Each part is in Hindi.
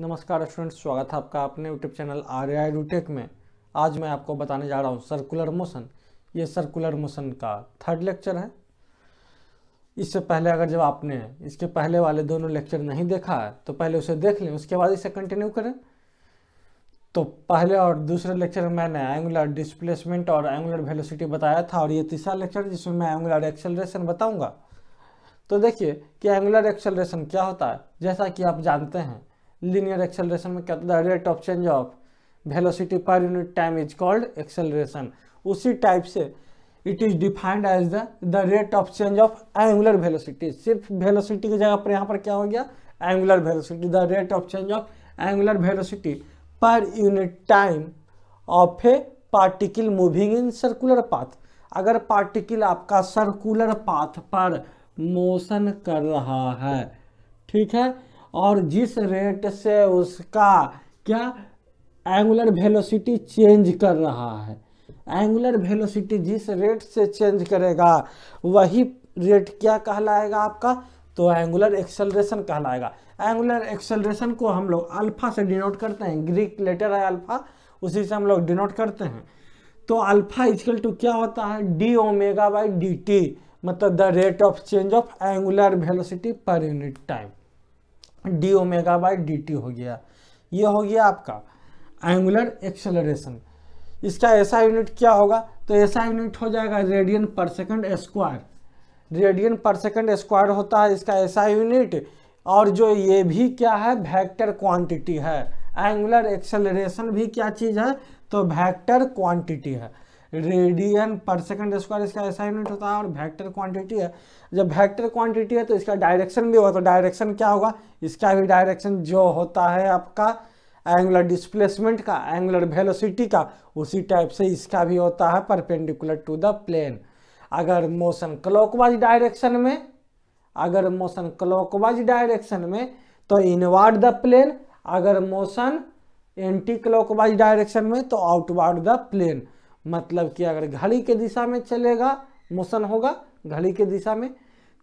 नमस्कार स्टूडेंट स्वागत है आपका अपने यूट्यूब चैनल आर आई रूटेक में आज मैं आपको बताने जा रहा हूँ सर्कुलर मोशन ये सर्कुलर मोशन का थर्ड लेक्चर है इससे पहले अगर जब आपने इसके पहले वाले दोनों लेक्चर नहीं देखा है तो पहले उसे देख लें उसके बाद इसे कंटिन्यू करें तो पहले और दूसरे लेक्चर में मैंने एंगुलर डिस्प्लेसमेंट और एंगुलर वेलोसिटी बताया था और ये तीसरा लेक्चर जिसमें मैं एंगुलर एक्सेलरेशन बताऊंगा तो देखिए कि एंगुलर एक्सेलरेशन क्या होता है जैसा कि आप जानते हैं लिनियर एक्सेलरेशन में क्या होता है rate of change of velocity per unit time is called acceleration उसी टाइप से it is defined as the the rate of change of angular velocity सिर्फ वेलोसिटी की जगह पर यहाँ पर क्या हो गया angular velocity the rate of change of angular velocity per unit time of a particle moving in circular path अगर पार्टिकल आपका सर्कुलर पाथ पर मोशन कर रहा है ठीक है और जिस रेट से उसका क्या एंगुलर वेलोसिटी चेंज कर रहा है एंगुलर वेलोसिटी जिस रेट से चेंज करेगा वही रेट क्या कहलाएगा आपका तो एंगुलर एक्सेलरेशन कहलाएगा एंगुलर एक्सेलरेशन को हम लोग अल्फा से डिनोट करते हैं ग्रीक लेटर है अल्फा उसी से हम लोग डिनोट करते हैं तो अल्फा इजकल टू क्या होता है D omega by D T मतलब the rate of change of angular velocity per unit time D omega by D T हो गया ये हो गया आपका एंगुलर एक्सेलरेशन इसका ऐसा यूनिट क्या होगा तो ऐसा यूनिट हो जाएगा radian per second square radian per second square होता है इसका ऐसा यूनिट और जो ये भी क्या है वेक्टर क्वांटिटी है एंगुलर एक्सेलरेशन भी क्या चीज़ है तो वेक्टर क्वांटिटी है रेडियन पर सेकंड स्क्वायर इसका ऐसा यूनिट होता है और वेक्टर क्वांटिटी है जब वेक्टर क्वांटिटी है तो इसका डायरेक्शन भी होगा तो डायरेक्शन क्या होगा इसका भी डायरेक्शन जो होता है आपका एंगुलर डिस्प्लेसमेंट का एंगुलर वेलोसिटी का उसी टाइप से इसका भी होता है परपेंडिकुलर टू द प्लेन अगर मोशन क्लॉकवाइज डायरेक्शन में अगर मोशन क्लॉकवाइज डायरेक्शन में तो इनवर्ड द प्लेन अगर मोशन एंटी क्लॉकवाइज डायरेक्शन में तो आउटवर्ड द प्लेन मतलब कि अगर घड़ी के दिशा में चलेगा मोशन होगा घड़ी के दिशा में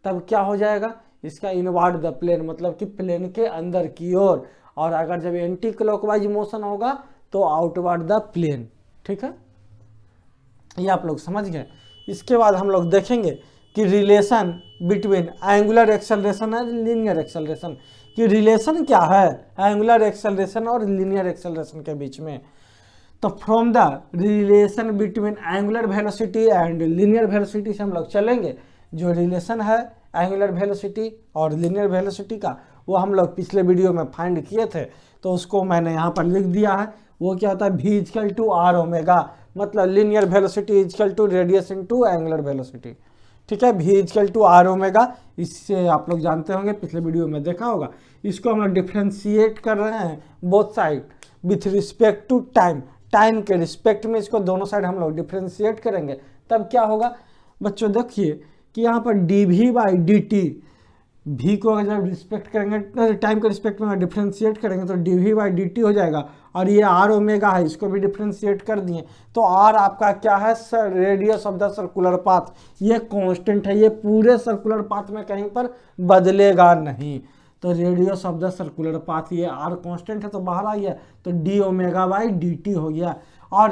तब क्या हो जाएगा इसका इनवर्ड द प्लेन मतलब कि प्लेन के अंदर की ओर और, और अगर जब एंटी क्लॉकवाइज मोशन होगा तो आउटवर्ड द प्लेन ठीक है ये आप लोग समझ गए इसके बाद हम लोग देखेंगे कि relation between angular acceleration and linear acceleration कि रिलेशन क्या है एंगुलर एक्सेलरेशन और लीनियर एक्सेलरेशन के बीच में तो from the relation between angular velocity and linear velocity से हम लोग चलेंगे जो रिलेशन है एंगुलर वेलोसिटी और लिनियर वेलोसिटी का वो हम लोग पिछले वीडियो में फाइंड किए थे तो उसको मैंने यहाँ पर लिख दिया है वो क्या होता है v is equal to R omega मतलब linear velocity equal to radius to angular velocity ठीक है v is equal to R omega इससे आप लोग जानते होंगे पिछले वीडियो में देखा होगा इसको हम लोग डिफ्रेंशिएट कर रहे हैं both side with respect to time time के रिस्पेक्ट में इसको दोनों साइड हम लोग डिफ्रेंशिएट करेंगे तब क्या होगा बच्चों देखिए कि यहाँ पर D V by D T भी को अगर जब रिस्पेक्ट करेंगे टाइम के रिस्पेक्ट में डिफ्रेंशिएट करेंगे तो D V by D T हो जाएगा और ये आर ओमेगा है इसको भी डिफ्रेंशिएट कर दिए तो आर आपका क्या है sir radius of the circular path ये कॉन्स्टेंट है ये पूरे सर्कुलर पाथ में कहीं पर बदलेगा नहीं तो radius of the circular path ये आर कांस्टेंट है तो बाहर आ गया तो D omega by D T हो गया और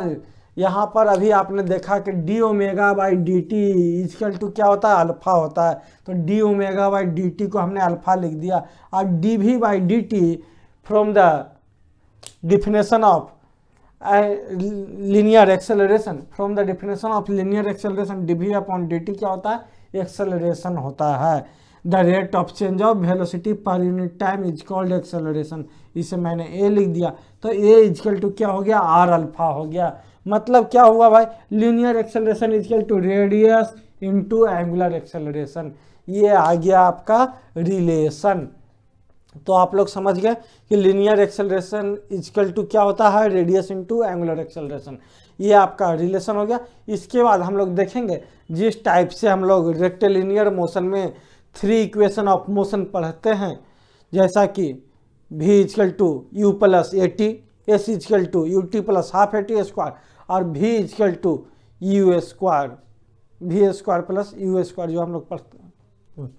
यहाँ पर अभी आपने देखा कि D omega by D T is equal to क्या होता है अल्फ़ा होता है तो D omega by D T को हमने अल्फ़ा लिख दिया और D V by D T from the definition of linear acceleration from the definition of linear acceleration D V upon D T क्या होता है एक्सेलरेशन होता है the rate of change of velocity per unit time is called acceleration इसे मैंने ए लिख दिया तो ए इजकल टू क्या हो गया आर अल्फा हो गया मतलब क्या हुआ भाई linear acceleration equal to radius into angular acceleration ये आ गया आपका रिलेशन तो आप लोग समझ गए कि लीनियर एक्सेलरेशन इजकल टू क्या होता है रेडियस इंटू एंगुलर एक्सेलरेशन ये आपका रिलेशन हो गया इसके बाद हम लोग देखेंगे जिस टाइप से हम लोग रेक्टेलिनियर मोशन में थ्री इक्वेशन ऑफ मोशन पढ़ते हैं जैसा कि v is equal to u plus a t s equal to u t plus half a t square और v is equal to you square v square plus u square जो हम लोग पढ़ते हैं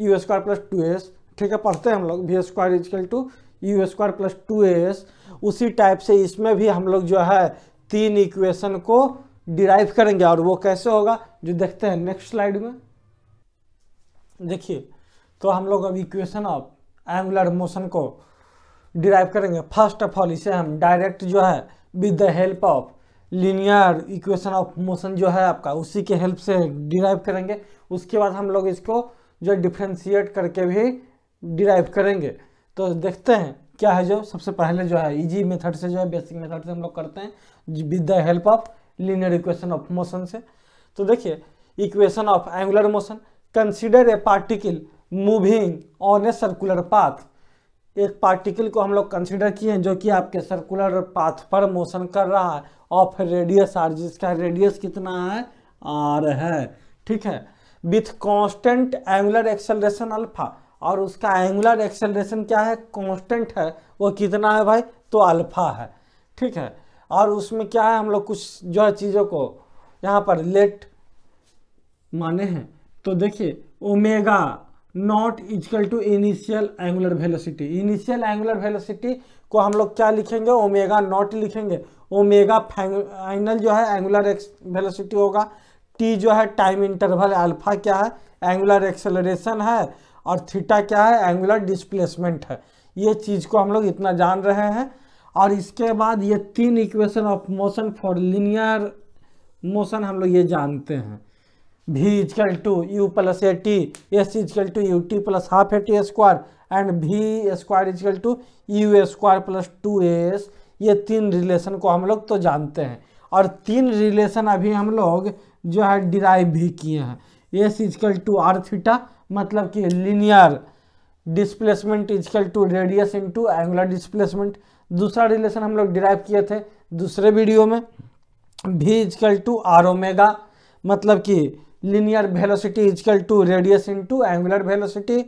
u square plus two s ठीक है पढ़ते हैं हम लोग v square is equal to you square plus two s उसी टाइप से इसमें भी हम लोग जो है तीन इक्वेशन को डिराइव करेंगे और वो कैसे होगा जो देखते हैं नेक्स्ट स्लाइड में देखिए तो हम लोग अब इक्वेशन ऑफ एंगुलर मोशन को डिराइव करेंगे फर्स्ट ऑफ ऑल इसे हम डायरेक्ट जो है with the help of linear equation of motion जो है आपका उसी के हेल्प से डिराइव करेंगे उसके बाद हम लोग इसको जो डिफ्रेंशिएट करके भी डिराइव करेंगे तो देखते हैं क्या है जो सबसे पहले जो है इजी मेथड से जो है बेसिक मेथड से हम लोग करते हैं with the help of linear equation of motion से तो देखिए equation of angular motion consider a particle moving on a circular path एक पार्टिकल को हम लोग कंसिडर किए हैं जो कि आपके सर्कुलर पाथ पर मोशन कर रहा है ऑफ रेडियस आर जिसका रेडियस कितना है आर है ठीक है with constant angular acceleration alpha और उसका एंगुलर एक्सेलरेशन क्या है कॉन्स्टेंट है वो कितना है भाई तो अल्फा है ठीक है और उसमें क्या है हम लोग कुछ जो है चीज़ों को यहाँ पर लेट माने हैं तो देखिए omega not is equal to initial angular velocity initial angular velocity को हम लोग क्या लिखेंगे ओमेगा नॉट लिखेंगे ओमेगा फाइनल जो है एंगुलर वेलोसिटी होगा टी जो है टाइम इंटरवल अल्फा क्या है एंगुलर एक्सेलरेशन है और थीटा क्या है एंगुलर डिस्प्लेसमेंट है ये चीज़ को हम लोग इतना जान रहे हैं और इसके बाद ये तीन equation of motion for linear motion हम लोग ये जानते हैं v equal to u plus a t s equal to u t plus half a t square and v square is equal to you square plus two A s ये तीन रिलेशन को हम लोग तो जानते हैं और तीन रिलेशन अभी हम लोग जो है डिराइव भी किए हैं s equal to R theta मतलब कि linear displacement is equal to radius to angular displacement दूसरा रिलेशन हम लोग डिराइव किए थे दूसरे वीडियो में भी इजकल टू आर ओमेगा मतलब कि linear velocity is to radius radius angular velocity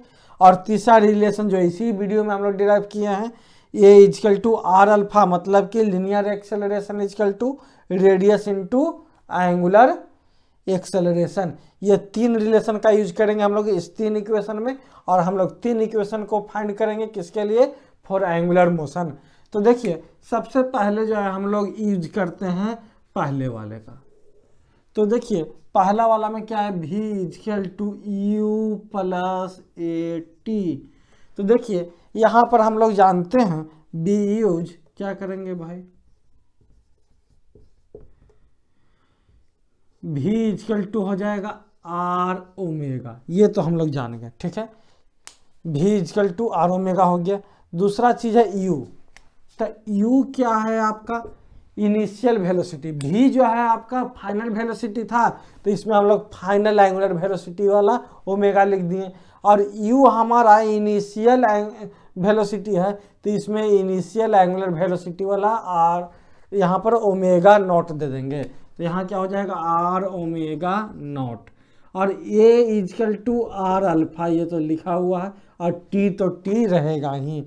और तीसरा रिलेशन जो इसी वीडियो में हम लोग डिराइव किए हैं ये इजकल टू आर अल्फा मतलब कि linear acceleration equal to radius into angular acceleration ये तीन रिलेशन का यूज करेंगे हम लोग इस तीन इक्वेशन में और हम लोग तीन इक्वेशन को फाइंड करेंगे किसके लिए फॉर एंगुलर मोशन तो देखिए सबसे पहले जो है हम लोग यूज करते हैं पहले वाले का तो देखिए पहला वाला में क्या है v is equal to u plus a t तो देखिए यहाँ पर हम लोग जानते हैं बी यूज क्या करेंगे भाई भी इजकल टू हो जाएगा आर ओमेगा ये तो हम लोग जान गए ठीक है v is equal to R omega हो गया दूसरा चीज़ है यू तो यू क्या है आपका इनिशियल वेलोसिटी भी जो है आपका फाइनल वेलोसिटी था तो इसमें हम लोग फाइनल एंगुलर वेलोसिटी वाला ओमेगा लिख दिए और यू हमारा इनिशियल वेलोसिटी है तो इसमें इनिशियल एंगुलर वेलोसिटी वाला आर यहाँ पर ओमेगा नॉट दे देंगे तो यहाँ क्या हो जाएगा आर ओमेगा नॉट और a is equal to R alpha ये तो लिखा हुआ है और टी तो टी रहेगा ही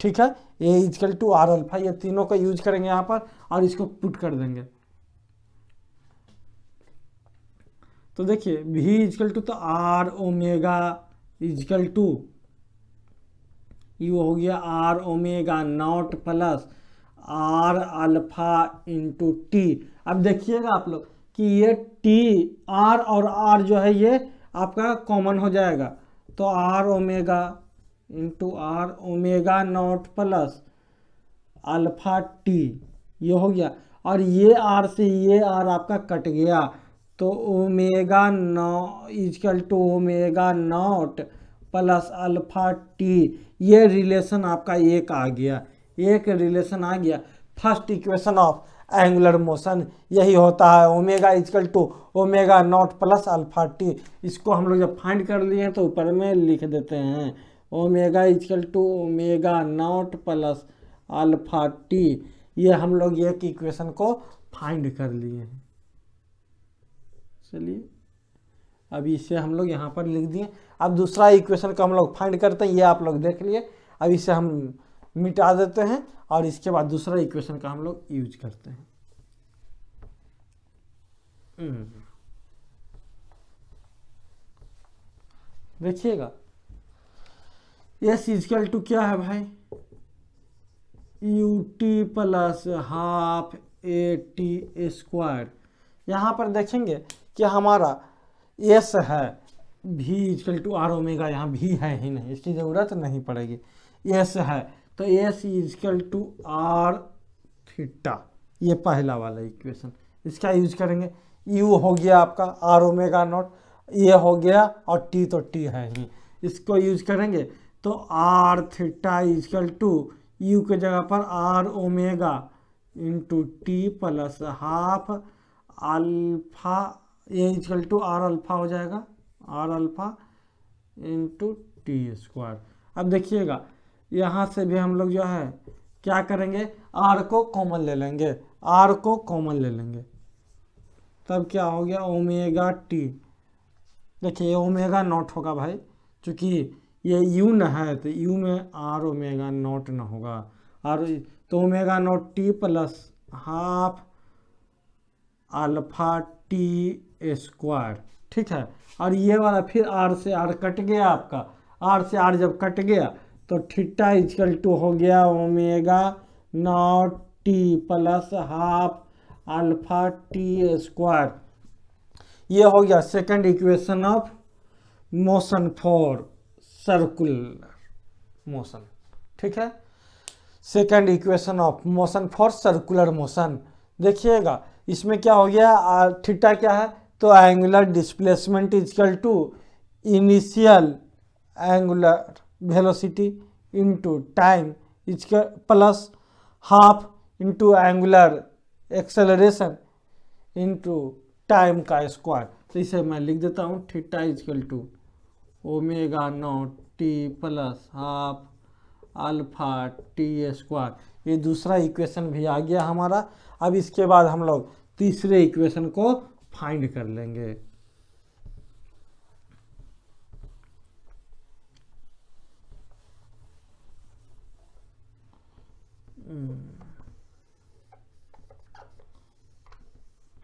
ठीक है a is equal to R alpha ये तीनों का यूज करेंगे यहाँ पर और इसको पुट कर देंगे तो देखिए भी इजकल टू तो R omega is equal to u हो गया R omega not plus R alpha into t अब देखिएगा आप लोग कि ये टी आर और आर जो है ये आपका कॉमन हो जाएगा तो R omega into R omega not plus alpha T ये हो गया और ये आर से ये आर आपका कट गया तो ओमेगा नौ equal to omega not plus alpha T ये रिलेशन आपका एक आ गया एक रिलेशन आ गया first equation of angular motion यही होता है omega is equal to omega not plus alpha t इसको हम लोग जब फाइंड कर लिए तो ऊपर में लिख देते हैं omega is equal to omega not plus alpha T ये हम लोग एक इक्वेशन को फाइंड कर लिए हैं चलिए अब इसे हम लोग यहाँ पर लिख दिए अब दूसरा इक्वेशन को हम लोग फाइंड करते हैं ये आप लोग देख लिए अब इसे हम मिटा देते हैं और इसके बाद दूसरा इक्वेशन का हम लोग यूज करते हैं हम्म। देखिएगा एस इजकल टू क्या है भाई u t plus half a t square यहाँ पर देखेंगे कि हमारा एस है v is equal to R omega यहाँ भी है ही नहीं इसकी ज़रूरत नहीं पड़ेगी एस है तो s equal to R theta ये पहला वाला इक्वेशन इसका यूज करेंगे यू हो गया आपका आर ओमेगा नॉट ये हो गया और टी तो टी है ही इसको यूज करेंगे तो R theta is equal to U के जगह पर R omega into T plus half alpha A is equal to R alpha हो जाएगा R alpha into T square अब देखिएगा यहाँ से भी हम लोग जो है क्या करेंगे आर को कॉमन ले लेंगे आर को कॉमन ले लेंगे तब क्या हो गया ओमेगा टी देखिए ओमेगा नॉट होगा भाई क्योंकि ये यू न है तो यू में आर ओमेगा नॉट न होगा और तो omega naught T plus half alpha T square ठीक है और ये वाला फिर आर से आर कट गया आपका आर से आर जब कट गया तो ठिट्टा इजकल टू हो गया omega naught T plus half alpha T square ये हो गया second equation of motion for circular motion ठीक है second equation of motion for circular motion देखिएगा इसमें क्या हो गया थीटा क्या है तो angular displacement is equal to initial angular velocity into time is equal plus half into angular acceleration into time का स्क्वायर तो इसे मैं लिख देता हूँ theta is equal to omega naught T plus half alpha T square ये दूसरा इक्वेशन भी आ गया हमारा अब इसके बाद हम लोग तीसरे इक्वेशन को फाइंड कर लेंगे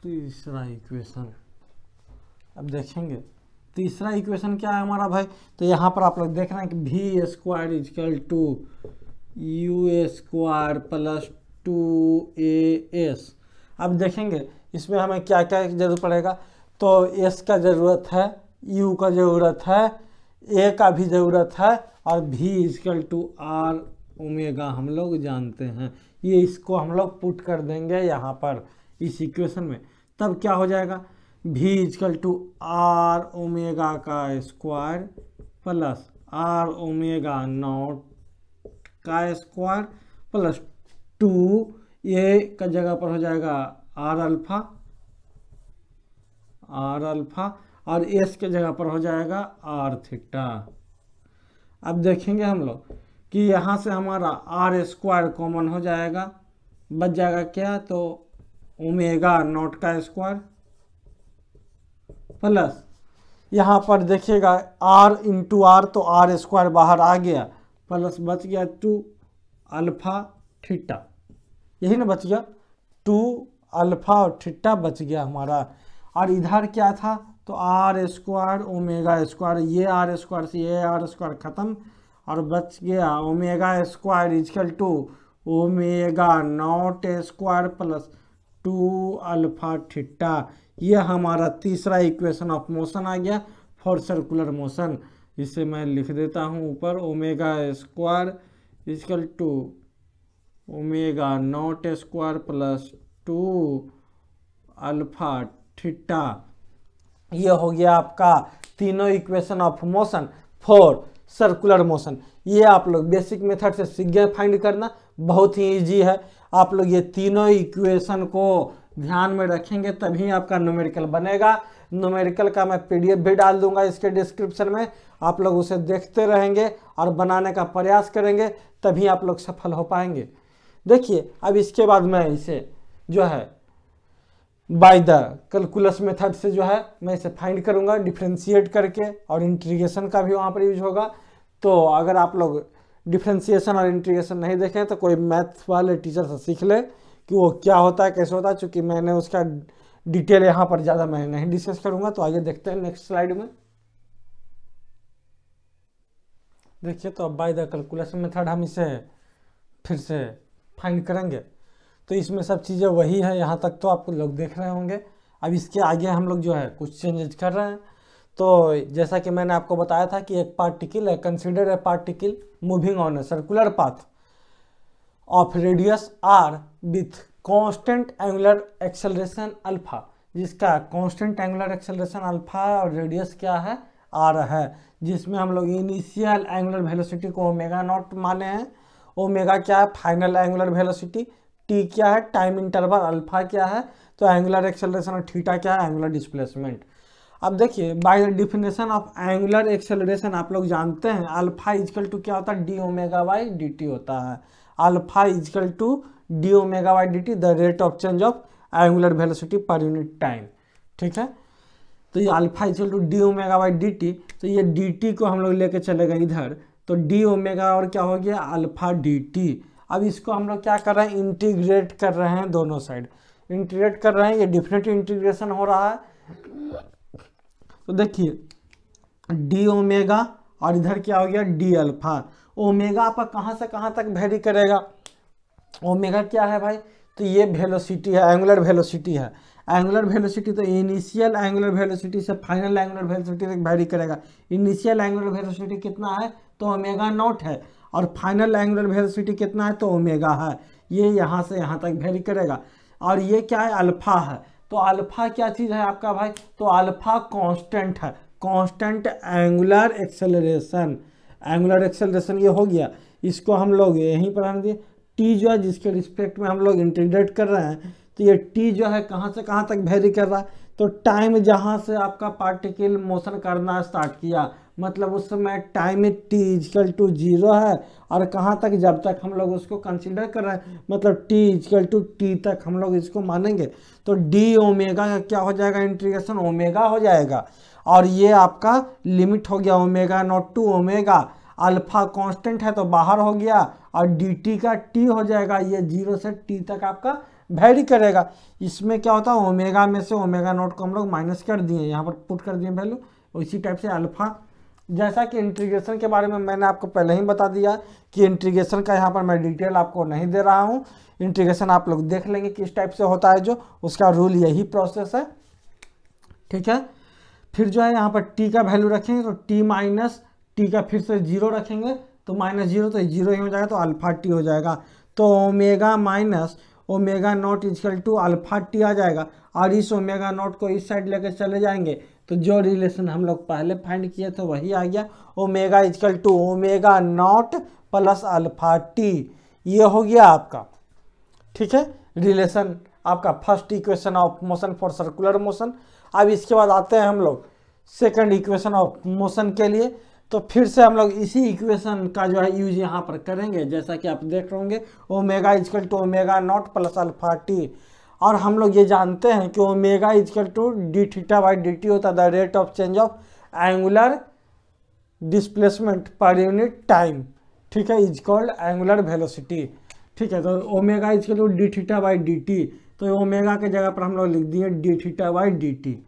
तीसरा इक्वेशन अब देखेंगे तीसरा इक्वेशन क्या है हमारा भाई तो यहाँ पर आप लोग देख रहे हैं कि V square is equal to you square plus two A S अब देखेंगे इसमें हमें क्या क्या जरूरत पड़ेगा तो एस का ज़रूरत है यू का ज़रूरत है ए का भी ज़रूरत है और v is equal to R omega हम लोग जानते हैं ये इसको हम लोग पुट कर देंगे यहाँ पर इस इक्वेशन में तब क्या हो जाएगा V is equal to R omega का square plus R omega naught का स्क्वायर प्लस टू ए का जगह पर हो जाएगा आर अल्फा आर अल्फा और एस के जगह पर हो जाएगा आर थीटा अब देखेंगे हम लोग कि यहाँ से हमारा आर स्क्वायर कॉमन हो जाएगा बच जाएगा क्या तो ओमेगा नॉट का स्क्वायर प्लस यहाँ पर देखिएगा आर इंटू आर तो आर स्क्वायर बाहर आ गया प्लस बच गया टू अल्फा थीटा यही ना बच गया टू अल्फा और थीटा बच गया हमारा और इधर क्या था तो आर स्क्वायर ओमेगा स्क्वायर ये आर स्क्वायर से ये आर स्क्वायर ख़त्म और बच गया omega square is equal to omega naught square plus two alpha theta यह हमारा तीसरा इक्वेशन ऑफ मोशन आ गया फॉर सर्कुलर मोशन इसे मैं लिख देता हूँ ऊपर omega square is equal to omega naught square plus two alpha theta ये हो गया आपका तीनों equation of motion for circular motion ये आप लोग बेसिक मेथड से सीख फाइंड करना बहुत ही इजी है आप लोग ये तीनों इक्वेशन को ध्यान में रखेंगे तभी आपका नोमेरिकल बनेगा नोमेरिकल का मैं पीडीएफ भी डाल दूंगा इसके डिस्क्रिप्शन में आप लोग उसे देखते रहेंगे और बनाने का प्रयास करेंगे तभी आप लोग सफल हो पाएंगे देखिए अब इसके बाद मैं इसे जो है बाय द कैलकुलस मेथड से जो है मैं इसे फाइंड करूंगा डिफ्रेंशिएट करके और इंट्रीगेशन का भी वहाँ पर यूज होगा तो अगर आप लोग डिफ्रेंशिएशन और इंट्रीगेशन नहीं देखें तो कोई मैथ वाले टीचर से सीख लें कि वो क्या होता है कैसे होता है चूँकि मैंने उसका डिटेल यहाँ पर ज़्यादा मैं नहीं डिस्कस करूँगा तो आगे देखते हैं नेक्स्ट स्लाइड में देखिए तो अब बाय द कैलकुलेशन मेथड हम इसे फिर से फाइंड करेंगे तो इसमें सब चीज़ें वही है यहाँ तक तो आप लोग देख रहे होंगे अब इसके आगे हम लोग जो है कुछ चेंजेज कर रहे हैं तो जैसा कि मैंने आपको बताया था कि एक पार्टिकल है consider a particle moving on a circular path of radius R with constant angular acceleration alpha जिसका कॉन्स्टेंट एंगुलर एक्सेलरेशन अल्फा और रेडियस क्या है आर है जिसमें हम लोग इनिशियल एंगुलर वेलोसिटी को ओमेगा नॉट माने हैं ओमेगा क्या है फाइनल एंगुलर वेलोसिटी टी क्या है टाइम इंटरवल अल्फा क्या है तो एंगुलर एक्सेलरेशन और थीटा क्या है एंगुलर डिस्प्लेसमेंट अब देखिए by the definition of angular acceleration आप लोग जानते हैं अल्फा इजकल टू क्या होता है D omega by D T होता है alpha to D to d by D T the rate of change of angular velocity per unit time ठीक है तो ये alpha is equal to D omega by D T तो ये डी टी को हम लोग लेके चले गए इधर तो डी ओमेगा और क्या हो गया अल्फा डी टी अब इसको हम लोग क्या कर रहे हैं इंटीग्रेट कर रहे हैं दोनों साइड इंटीग्रेट कर रहे हैं ये डिफिनेट इंटीग्रेशन हो रहा है तो देखिए डी ओमेगा और इधर क्या हो गया डी अल्फा ओमेगा आपका कहाँ से कहाँ तक वेरी करेगा ओमेगा क्या है भाई तो ये वेलोसिटी है एंगुलर वेलोसिटी है एंगुलर वेलोसिटी तो इनिशियल एंगुलर वेलोसिटी से फाइनल एंगुलर वेलोसिटी तक वेरी करेगा इनिशियल एंगुलर वेलोसिटी कितना है तो ओमेगा नॉट है और फाइनल एंगुलर वेलोसिटी कितना है तो ओमेगा है ये यहाँ से यहाँ तक वेरी करेगा और ये क्या है अल्फा है तो अल्फा क्या चीज़ है आपका भाई तो अल्फा कॉन्स्टेंट है constant angular acceleration angular acceleration ये हो गया इसको हम लोग यहीं पर आने दिए टी जो है जिसके रिस्पेक्ट में हम लोग इंटीग्रेट कर रहे हैं तो ये टी जो है कहाँ से कहाँ तक वेरी कर रहा है तो टाइम जहाँ से आपका पार्टिकल मोशन करना स्टार्ट किया मतलब उस समय time T is equal to zero है और कहाँ तक जब तक हम लोग उसको कंसिडर कर रहे हैं मतलब टी इजकल टू टी तक हम लोग इसको मानेंगे तो डी ओमेगा का क्या हो जाएगा इंटीग्रेशन ओमेगा हो जाएगा और ये आपका लिमिट हो गया omega naught to omega alpha constant है तो बाहर हो गया और डी टी का टी हो जाएगा ये जीरो से टी तक आपका वैरी करेगा इसमें क्या होता है ओमेगा में से ओमेगा नोट को हम लोग माइनस कर दिए यहाँ पर पुट कर दिए वैल्यू इसी टाइप से अल्फा जैसा कि इंटीग्रेशन के बारे में मैंने आपको पहले ही बता दिया कि इंटीग्रेशन का यहाँ पर मैं डिटेल आपको नहीं दे रहा हूँ इंटीग्रेशन आप लोग देख लेंगे किस टाइप से होता है जो उसका रूल यही प्रोसेस है ठीक है फिर जो है यहाँ पर टी का वैल्यू रखेंगे तो टी माइनस टी का फिर से जीरो रखेंगे तो माइनस जीरो तो जीरो ही हो जाएगा तो अल्फा टी हो जाएगा तो omega minus omega not is equal to alpha T आ जाएगा और इस ओमेगा नॉट को इस साइड लेकर चले जाएंगे तो जो रिलेशन हम लोग पहले फाइंड किए थे वही आ गया omega is equal to omega not plus alpha T ये हो गया आपका ठीक है रिलेशन आपका first equation of motion for circular motion अब इसके बाद आते हैं हम लोग सेकेंड इक्वेशन ऑफ मोशन के लिए तो फिर से हम लोग इसी इक्वेशन का जो है यूज यहाँ पर करेंगे जैसा कि आप देख रहे होंगे omega is equal to omega not plus alpha T और हम लोग ये जानते हैं कि omega is equal to D theta by D T होता है the rate of change of angular displacement per unit time ठीक है इज कॉल्ड एंगुलर वेलोसिटी ठीक है तो omega is equal to D theta by D T तो ओमेगा के जगह पर हम लोग लिख दिए D theta by D T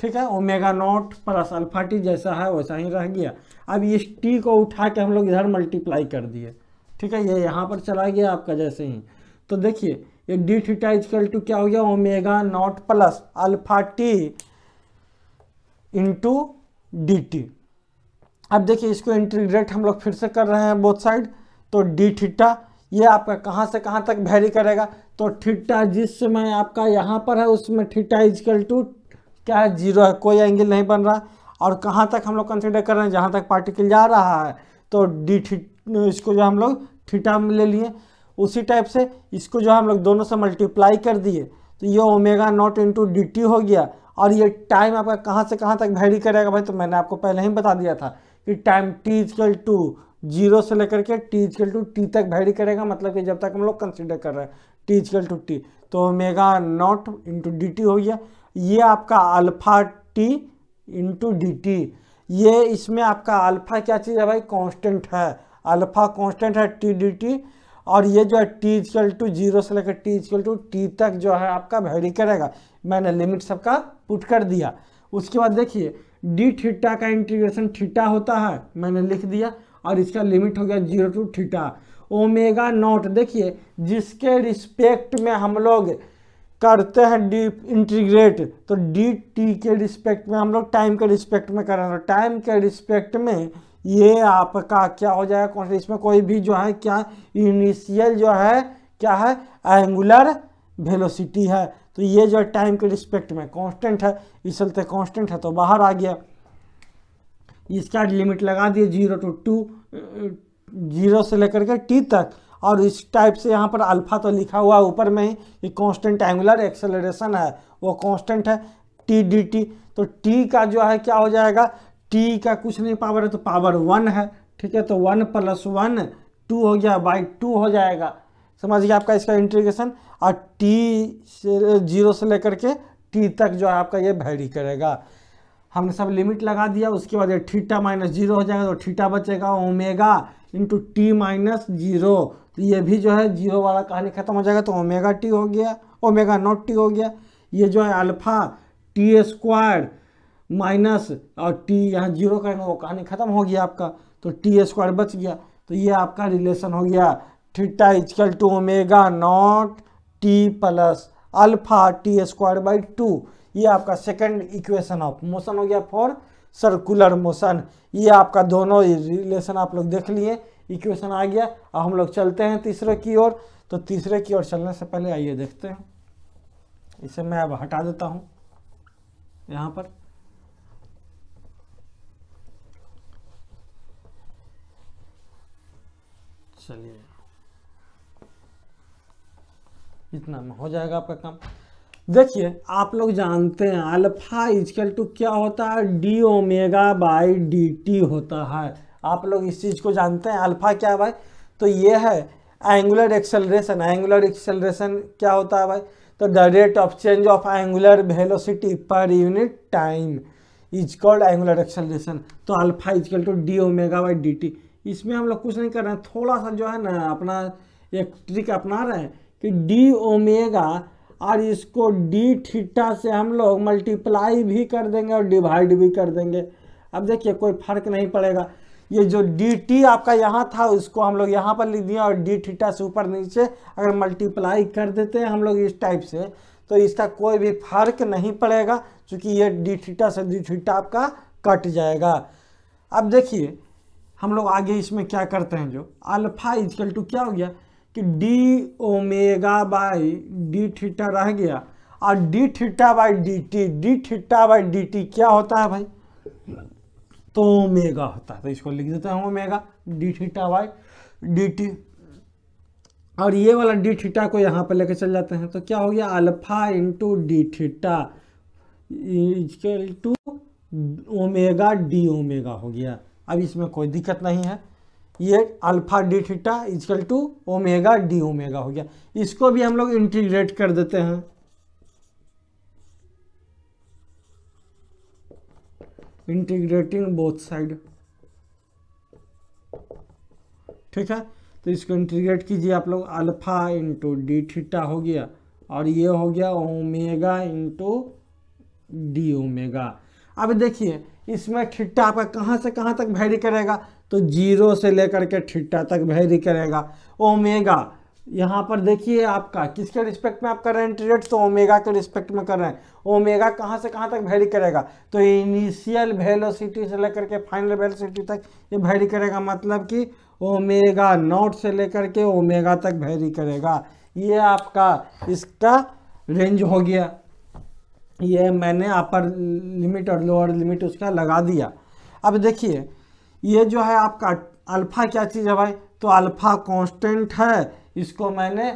ठीक है omega not plus alpha T जैसा है वैसा ही रह गया अब इस टी को उठा के हम लोग इधर मल्टीप्लाई कर दिए ठीक है ये यहाँ पर चला गया आपका जैसे ही तो देखिए ये डी थीटा इजकल टू क्या हो गया omega not plus alpha T into D T अब देखिए इसको इंटीग्रेट हम लोग फिर से कर रहे हैं बोथ साइड तो डी थीटा ये आपका कहाँ से कहाँ तक वेरी करेगा तो थीटा जिस समय आपका यहाँ पर है उसमें थीटा इजकल टू क्या है जीरो है कोई एंगल नहीं बन रहा और कहाँ तक हम लोग कंसिडर कर रहे हैं जहाँ तक पार्टिकल जा रहा है तो डी इसको जो हम लोग थीटा में ले लिए उसी टाइप से इसको जो हम लोग दोनों से मल्टीप्लाई कर दिए तो ये omega naught into D T हो गया और ये टाइम आपका कहाँ से कहाँ तक वेरी करेगा भाई तो मैंने आपको पहले ही बता दिया था कि time T is equal to zero से लेकर के टी इजकल टू टी तक वेरी करेगा मतलब कि जब तक हम लोग कंसिडर कर रहे हैं टी इजकल टू टी तो omega naught into D T हो गया ये आपका alpha T into D T ये इसमें आपका अल्फा क्या चीज़ है भाई कांस्टेंट है अल्फा कांस्टेंट है टी डी टी और ये जो है टी इक्वल टू जीरो से लेकर टी इक्वल टू टी तक जो है आपका वेरी करेगा मैंने लिमिट सबका पुट कर दिया उसके बाद देखिए डी थीटा का इंटीग्रेशन थीटा होता है मैंने लिख दिया और इसका लिमिट हो गया zero to theta omega naught देखिए जिसके रिस्पेक्ट में हम लोग करते हैं डी इंटीग्रेट तो डी टी के रिस्पेक्ट में हम लोग टाइम के रिस्पेक्ट में कर रहे हैं तो टाइम के रिस्पेक्ट में ये आपका क्या हो जाएगा कौन सा इसमें कोई भी जो है क्या इनिशियल जो है क्या है एंगुलर वेलोसिटी है तो ये जो है टाइम के रिस्पेक्ट में कांस्टेंट है इस चलते कांस्टेंट है तो बाहर आ गया इसका लिमिट लगा दिए जीरो टू टू जीरो से लेकर के टी तक और इस टाइप से यहाँ पर अल्फ़ा तो लिखा हुआ है ऊपर में ही ये कॉन्स्टेंट एंगुलर एक्सेलरेशन है वो कॉन्स्टेंट है टी डी टी तो टी का जो है क्या हो जाएगा टी का कुछ नहीं पावर है तो पावर वन है ठीक है तो वन प्लस वन टू हो गया बाई टू हो जाएगा समझिए आपका इसका इंटीग्रेशन और टी से जीरो से लेकर के टी तक जो है आपका ये वैरी करेगा हमने सब लिमिट लगा दिया उसके बाद ये थीटा माइनस जीरो हो जाएगा तो थीटा बचेगा omega into T minus zero तो ये भी जो है जीरो वाला कहानी खत्म हो जाएगा तो ओमेगा टी हो गया ओमेगा नॉट टी हो गया ये जो है अल्फा टी स्क्वायर माइनस और टी यहाँ जीरो करेंगे वो कहानी खत्म हो गया आपका तो टी स्क्वायर बच गया तो ये आपका रिलेशन हो गया theta is equal to omega naught T plus alpha T square by two ये आपका सेकंड इक्वेशन ऑफ मोशन हो गया फॉर सर्कुलर मोशन ये आपका दोनों रिलेशन आप लोग देख लिए इक्वेशन आ गया अब हम लोग चलते हैं तीसरे की ओर तो तीसरे की ओर चलने से पहले आइए देखते हैं इसे मैं अब हटा देता हूँ यहाँ पर चलिए इतना में हो जाएगा आपका काम देखिए आप लोग जानते हैं अल्फा इजकल टू क्या होता है D omega by D T होता है आप लोग इस चीज़ को जानते हैं अल्फा क्या है भाई तो ये है एंगुलर एक्सेलरेशन एंगुलर एक्सेलरेशन क्या होता है भाई तो the rate of change of angular velocity per unit time is called angular acceleration तो alpha is equal to D omega by D T इसमें हम लोग कुछ नहीं कर रहे हैं थोड़ा सा जो है ना अपना एक ट्रिक अपना रहे हैं कि डी ओमेगा और इसको डी थीटा से हम लोग मल्टीप्लाई भी कर देंगे और डिवाइड भी कर देंगे अब देखिए कोई फर्क नहीं पड़ेगा ये जो डी टी आपका यहाँ था उसको हम लोग यहाँ पर लिख दिए और डी थीटा से ऊपर नीचे अगर मल्टीप्लाई कर देते हैं हम लोग इस टाइप से तो इसका कोई भी फर्क नहीं पड़ेगा क्योंकि ये डी थीटा से डी थीटा आपका कट जाएगा अब देखिए हम लोग आगे इसमें क्या करते हैं जो अल्फा इजकल टू क्या हो गया कि D omega by D theta रह गया और D theta by D T D theta by D T क्या होता है भाई तो ओमेगा होता है तो इसको लिख देते हैं omega D theta by D T और ये वाला डी थीटा को यहाँ पर लेकर चल जाते हैं तो क्या हो गया alpha into D theta is equal to omega D omega हो गया अब इसमें कोई दिक्कत नहीं है ये alpha D theta is equal to omega D omega हो गया इसको भी हम लोग इंटीग्रेट कर देते हैं इंटीग्रेटिंग बोथ साइड ठीक है तो इसको इंटीग्रेट कीजिए आप लोग अल्फा इंटू डी थीटा हो गया और ये हो गया ओमेगा इंटू डी ओमेगा अब देखिए इसमें थीटा आपका कहाँ से कहाँ तक वेरी करेगा तो जीरो से लेकर के ठीटा तक वेरी करेगा ओमेगा यहाँ पर देखिए आपका किसके रिस्पेक्ट में आप कर रहे हैं इंटरेट तो ओमेगा के रिस्पेक्ट में कर रहे हैं ओमेगा कहाँ से कहाँ तक वेरी करेगा तो इनिशियल वेलोसिटी से लेकर के फाइनल वेलोसिटी तक ये वेरी करेगा मतलब कि ओमेगा नॉट से लेकर के ओमेगा तक वेरी करेगा ये आपका इसका रेंज हो गया ये मैंने अपर लिमिट और लोअर लिमिट उसका लगा दिया अब देखिए ये जो है आपका अल्फ़ा क्या चीज़ है भाई तो अल्फ़ा कांस्टेंट है इसको मैंने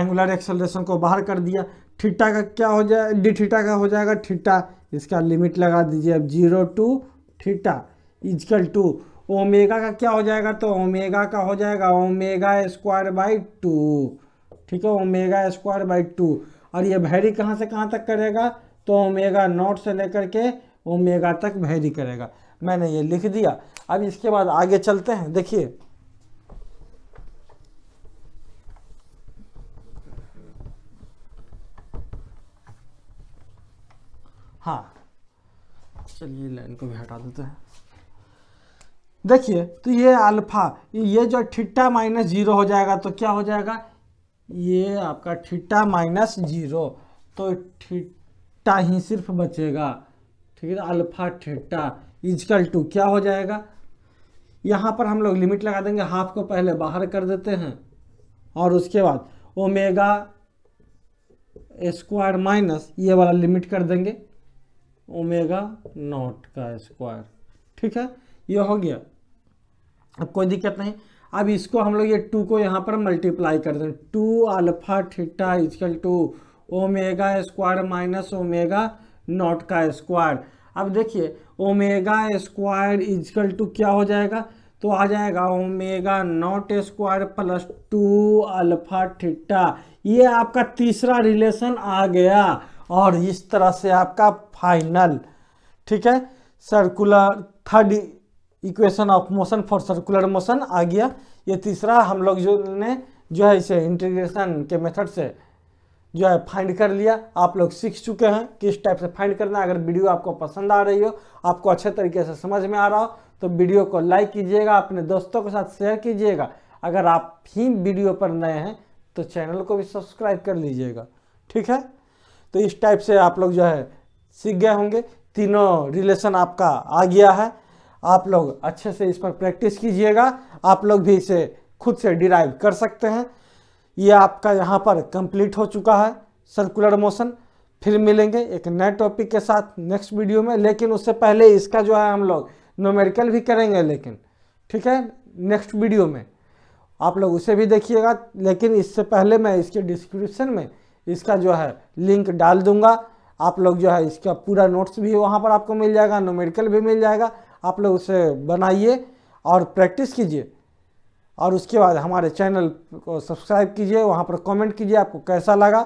एंगुलर एक्सेलरेशन को बाहर कर दिया थीटा का क्या हो जाए डी थीटा का हो जाएगा थीटा इसका लिमिट लगा दीजिए अब zero to theta is equal to omega का क्या हो जाएगा तो ओमेगा का हो जाएगा ओमेगा स्क्वायर बाई टू ठीक है ओमेगा स्क्वायर बाई टू और ये भैरी कहाँ से कहाँ तक करेगा तो ओमेगा नॉट से लेकर के ओमेगा तक भैरी करेगा मैंने ये लिख दिया अब इसके बाद आगे चलते हैं देखिए हाँ चलिए लाइन को भी हटा देते हैं देखिए तो ये अल्फा ये जो ठिट्टा माइनस जीरो हो जाएगा तो क्या हो जाएगा ये आपका ठिट्टा माइनस जीरो तो ठिट्टा ही सिर्फ बचेगा ठीक है अल्फा ठिट्टा इजकल टू क्या हो जाएगा यहाँ पर हम लोग लिमिट लगा देंगे हाफ को पहले बाहर कर देते हैं और उसके बाद ओमेगा स्क्वायर माइनस ये वाला लिमिट कर देंगे ओमेगा नॉट का स्क्वायर ठीक है ये हो गया अब कोई दिक्कत नहीं अब इसको हम लोग ये टू को यहाँ पर मल्टीप्लाई कर दें two alpha theta is equal to omega square minus omega naught का स्क्वायर अब देखिए ओमेगा स्क्वायर इजकल टू क्या हो जाएगा तो आ जाएगा omega naught square plus two alpha theta ये आपका तीसरा रिलेशन आ गया और इस तरह से आपका फाइनल ठीक है circular third equation of motion for circular motion आ गया ये तीसरा हम लोग जो ने जो है इसे इंटीग्रेशन के मेथड से जो है फाइंड कर लिया आप लोग सीख चुके हैं किस टाइप से फाइंड करना अगर वीडियो आपको पसंद आ रही हो आपको अच्छे तरीके से समझ में आ रहा हो तो वीडियो को लाइक कीजिएगा अपने दोस्तों के साथ शेयर कीजिएगा अगर आप ही वीडियो पर नए हैं तो चैनल को भी सब्सक्राइब कर लीजिएगा ठीक है तो इस टाइप से आप लोग जो है सीख गए होंगे तीनों रिलेशन आपका आ गया है आप लोग अच्छे से इस पर प्रैक्टिस कीजिएगा आप लोग भी इसे खुद से डिराइव कर सकते हैं ये आपका यहाँ पर कंप्लीट हो चुका है सर्कुलर मोशन फिर मिलेंगे एक नए टॉपिक के साथ नेक्स्ट वीडियो में लेकिन उससे पहले इसका जो है हम लोग नोमेरिकल भी करेंगे लेकिन ठीक है नेक्स्ट वीडियो में आप लोग उसे भी देखिएगा लेकिन इससे पहले मैं इसके डिस्क्रिप्शन में इसका जो है लिंक डाल दूंगा आप लोग जो है इसका पूरा नोट्स भी वहाँ पर आपको मिल जाएगा नोमेरिकल भी मिल जाएगा आप लोग उसे बनाइए और प्रैक्टिस कीजिए और उसके बाद हमारे चैनल को सब्सक्राइब कीजिए वहाँ पर कमेंट कीजिए आपको कैसा लगा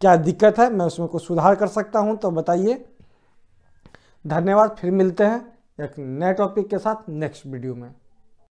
क्या दिक्कत है मैं उसमें कुछ सुधार कर सकता हूँ तो बताइए धन्यवाद फिर मिलते हैं एक नए टॉपिक के साथ नेक्स्ट वीडियो में